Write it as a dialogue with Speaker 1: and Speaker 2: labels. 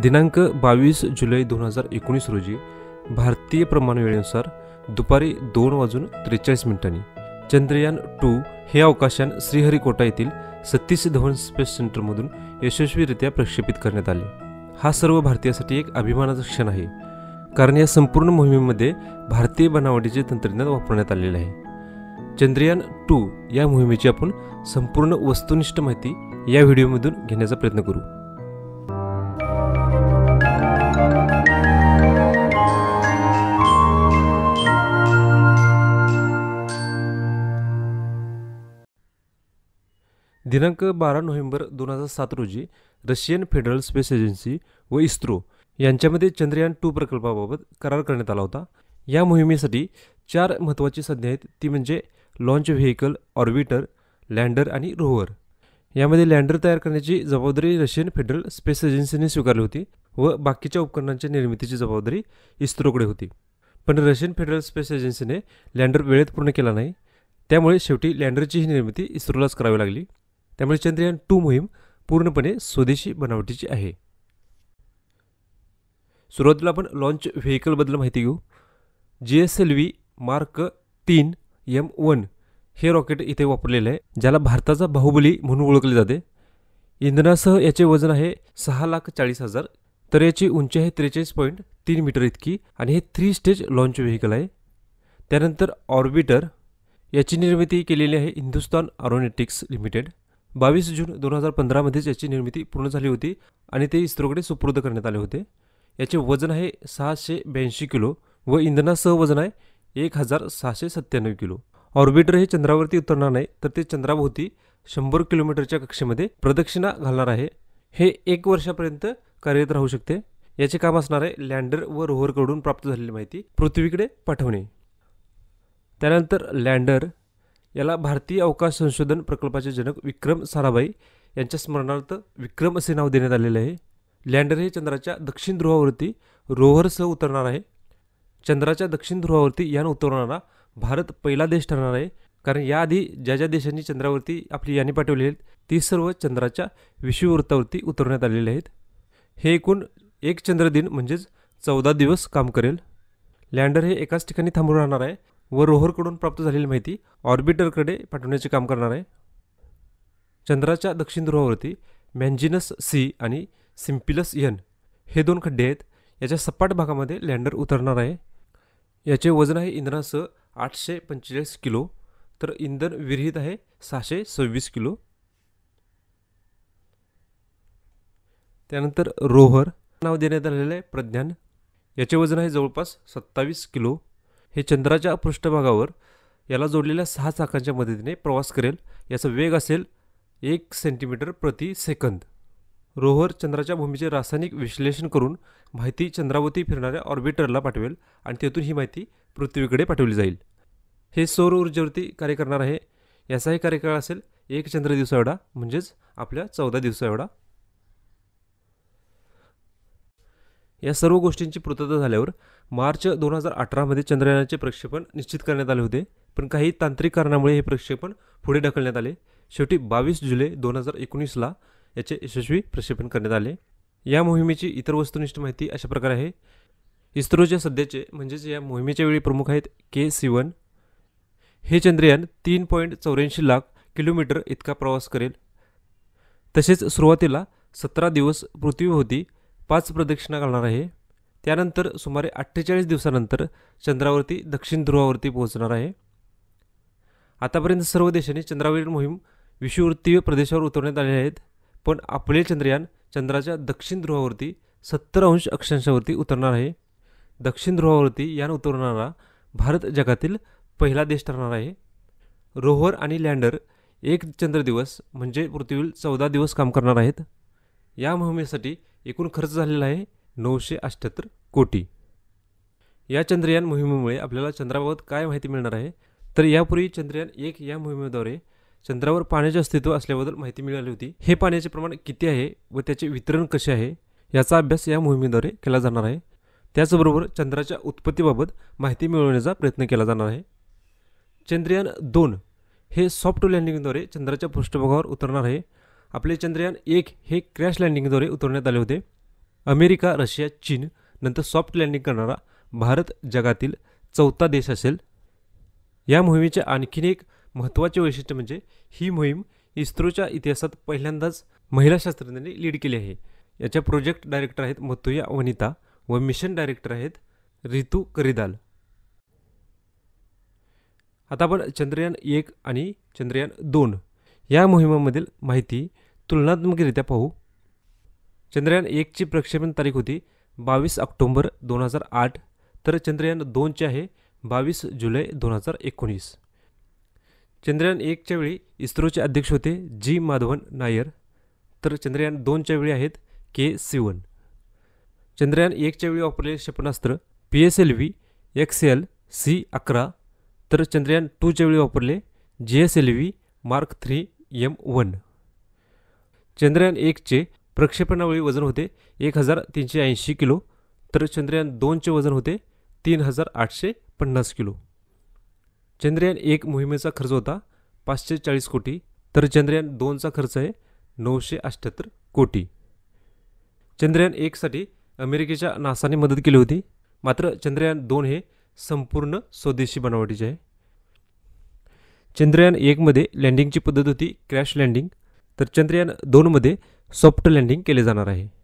Speaker 1: दिनांक बावीस जुलै दोन हजार एकोणीस रोजी भारतीय प्रमाणवेळेनुसार दुपारी दोन वाजून त्रेचाळीस मिनिटांनी चंद्रयान टू हे अवकाशान श्रीहरिकोटा येथील सतीश धवन स्पेस सेंटरमधून यशस्वीरित्या प्रक्षेपित करण्यात आले हा सर्व भारतीयासाठी एक अभिमानाचा क्षण आहे कारण या संपूर्ण मोहिमेमध्ये भारतीय बनावटीचे तंत्रज्ञान वापरण्यात आलेले आहे चंद्रयान टू या मोहिमेची आपण संपूर्ण वस्तुनिष्ठ माहिती या व्हिडिओमधून घेण्याचा प्रयत्न करू दिनांक बारा नोव्हेंबर दोन हजार सात रोजी रशियन फेडरल स्पेस एजन्सी व इस्रो यांच्यामध्ये चंद्रयान टू प्रकल्पाबाबत करार करण्यात आला होता या मोहिमेसाठी चार महत्त्वाची संज्ञा आहेत ती म्हणजे लॉन्च व्हेकल ऑर्बिटर लँडर आणि रोव्हर यामध्ये लँडर तयार करण्याची जबाबदारी रशियन फेडरल स्पेस एजन्सीने स्वीकारली होती व बाकीच्या उपकरणांच्या निर्मितीची जबाबदारी इस्रोकडे होती पण रशियन फेडरल स्पेस एजन्सीने लँडर वेळेत पूर्ण केला नाही त्यामुळे शेवटी लँडरची निर्मिती इस्रोलाच करावी लागली त्यामुळे चंद्रयान टू मोहीम पूर्णपणे स्वदेशी बनावटीची आहे सुरुवातीला आपण लॉन्च व्हेकलबद्दल माहिती घेऊ G S L V Mark तीन एम वन हे रॉकेट इथे वापरलेलं आहे ज्याला भारताचा बाहुबली म्हणून ओळखले जाते इंधनासह याचे वजन आहे सहा लाख चाळीस हजार तर याची उंची आहे त्रेचाळीस पॉईंट तीन मीटर इतकी आणि हे थ्री स्टेज लॉन्च व्हेकल आहे त्यानंतर ऑर्बिटर याची निर्मिती केलेली आहे हिंदुस्तान ऑरोनेटिक्स लिमिटेड बावीस जून दोन हजार पंधरामध्येच याची निर्मिती पूर्ण झाली होती आणि ते इस्रोकडे सुपूर्द करण्यात आले होते याचे वजन आहे सहाशे ब्याऐंशी किलो व इंधनासह वजन आहे एक हजार सहाशे सत्त्याण्णव किलो ऑर्बिटर हे चंद्रावरती उतरणार नाही तर ते चंद्राभोवती शंभर किलोमीटरच्या कक्षेमध्ये प्रदक्षिणा घालणार आहे हे एक वर्षापर्यंत कार्यरत राहू शकते याचे काम असणार आहे लँडर व रोव्हरकडून प्राप्त झालेली माहिती पृथ्वीकडे पाठवणे त्यानंतर लँडर याला भारतीय अवकाश संशोधन प्रकल्पाचे जनक विक्रम साराभाई यांच्या स्मरणार्थ विक्रम असे नाव देण्यात आलेले आहे लँडर हे चंद्राच्या दक्षिण ध्रुवावरती रोव्हरसह उतरणार आहे चंद्राच्या दक्षिण ध्रुवावरती यान उतरणारा भारत पहिला देश ठरणार आहे कारण याआधी ज्या ज्या देशांनी चंद्रावरती आपली याने पाठवली आहेत ती सर्व चंद्राच्या विषुववृत्तावरती उतरण्यात आलेले आहेत हे एकूण एक चंद्रदिन म्हणजेच चौदा दिवस काम करेल लँडर हे एकाच ठिकाणी थांबून राहणार आहे व रोहरकडून प्राप्त झालेली माहिती ऑर्बिटरकडे पाठवण्याचे काम करणार आहे चंद्राच्या दक्षिण ध्रुवावरती मॅन्जिनस सी आणि सिम्पिलस यन हे दोन खड्डे आहेत याच्या सपाट भागामध्ये लँडर उतरणार आहे याचे वजन आहे इंधनासह आठशे पंचेचाळीस किलो तर इंधन विरहित आहे सहाशे सव्वीस किलो त्यानंतर रोहर नाव देण्यात आलेलं आहे प्रज्ञान याचे वजन आहे जवळपास सत्तावीस किलो हे चंद्राच्या पृष्ठभागावर याला जोडलेल्या सहा चाकांच्या मदतीने प्रवास करेल याचा वेग असेल एक सेंटीमीटर प्रति सेकंद रोहर चंद्राच्या भूमीचे रासायनिक विश्लेषण करून माहिती चंद्रावती फिरणाऱ्या ऑर्बिटरला पाठवेल आणि तेथून ही माहिती पृथ्वीकडे पाठवली जाईल हे सौर ऊर्जेवरती कार्य करणार आहे याचाही कार्यकाळ असेल एक चंद्र एवढा म्हणजेच आपल्या चौदा एवढा या सर्व गोष्टींची पूर्तता झाल्यावर मार्च दोन हजार अठरामध्ये चंद्रयानाचे प्रक्षेपण निश्चित करण्यात आले होते पण काही तांत्रिक कारणामुळे हे प्रक्षेपण पुढे ढकलण्यात आले शेवटी बावीस जुलै दोन हजार एकोणीसला याचे यशस्वी प्रक्षेपण करण्यात आले या मोहिमेची इतर वस्तुनिष्ठ माहिती अशा प्रकारे आहे इस्रोच्या सध्याचे म्हणजेच या मोहिमेच्या वेळी प्रमुख आहेत के सिवन हे चंद्रयान तीन पॉईंट चौऱ्याऐंशी लाख किलोमीटर इतका प्रवास करेल तसेच सुरुवातीला सतरा दिवस पृथ्वीभोवती पाच प्रदक्षिणा घालणार आहे त्यानंतर सुमारे अठ्ठेचाळीस दिवसानंतर चंद्रावरती दक्षिण ध्रुवावरती पोहोचणार आहे आतापर्यंत सर्व देशांनी चंद्रावरील मोहीम विषुववृत्तीय प्रदेशावर उतरण्यात आले आहेत पण आपले चंद्रयान चंद्राच्या दक्षिण ध्रुवावरती सत्तर अंश अक्षांशावरती उतरणार आहे दक्षिण ध्रुवावरती यान उतरणारा भारत जगातील पहिला देश ठरणार आहे रोव्हर आणि लँडर एक चंद्र दिवस म्हणजे पृथ्वीवर चौदा दिवस काम करणार आहेत या मोहिमेसाठी एकूण खर्च झालेला आहे नऊशे अष्ट्याहत्तर कोटी या चंद्रयान मोहिमेमुळे आपल्याला चंद्राबाबत काय माहिती मिळणार आहे तर यापूर्वी चंद्रयान एक या मोहिमेद्वारे चंद्रावर पाण्याचे अस्तित्व असल्याबद्दल माहिती मिळाली होती हे पाण्याचे प्रमाण किती आहे व त्याचे वितरण कसे आहे याचा अभ्यास या मोहिमेद्वारे केला जाणार आहे त्याचबरोबर चंद्राच्या उत्पत्तीबाबत माहिती मिळवण्याचा प्रयत्न केला जाणार आहे चंद्रयान दोन हे सॉफ्ट लँडिंगद्वारे चंद्राच्या पृष्ठभागावर उतरणार आहे आपले चंद्रयान एक हे क्रॅश लँडिंगद्वारे उतरण्यात आले होते अमेरिका रशिया चीन नंतर सॉफ्ट लँडिंग करणारा भारत जगातील चौथा देश असेल या मोहिमेचे आणखीन एक महत्त्वाचे वैशिष्ट्य म्हणजे ही मोहीम इस्रोच्या इतिहासात पहिल्यांदाच महिला शास्त्रज्ञांनी लीड केली आहे याच्या प्रोजेक्ट डायरेक्टर आहेत मथुया वनिता व मिशन डायरेक्टर आहेत रितू करिदाल आता आपण चंद्रयान एक आणि चंद्रयान दोन या मोहिमेमधील माहिती तुलनात्मकरित्या पाहू चंद्रयान एकची प्रक्षेपण तारीख होती बावीस ऑक्टोंबर दोन हजार आठ तर चंद्रयान दोनचे आहे बावीस जुलै दोन हजार एकोणीस चंद्रयान एकच्या वेळी इस्रोचे अध्यक्ष होते जी माधवन नायर तर चंद्रयान दोनच्या वेळी आहेत के सिवन चंद्रयान एकच्या वेळी वापरलेले क्षेपणास्त्र P S L V X L C अकरा तर चंद्रयान टूच्या वेळी वापरले G S L V Mark three M one Chandrayaan एकचे प्रक्षेपणावेळी वजन होते एक हजार तीनशे ऐंशी किलो तर चंद्रयान दोनचे वजन होते तीन हजार आठशे पन्नास किलो चंद्रयान एक मोहिमेचा खर्च होता पाचशे चाळीस कोटी तर चंद्रयान दोनचा खर्च आहे नऊशे अठ्ठ्याहत्तर कोटी चंद्रयान एकसाठी अमेरिकेच्या नासाने मदत केली होती मात्र चंद्रयान दोन हे संपूर्ण स्वदेशी बनावटीचे आहे चंद्रयान एकमध्ये लँडिंगची पद्धत होती क्रॅश लँडिंग तर चंद्रयान दोनमध्ये सॉफ्ट लँडिंग केले जाणार आहे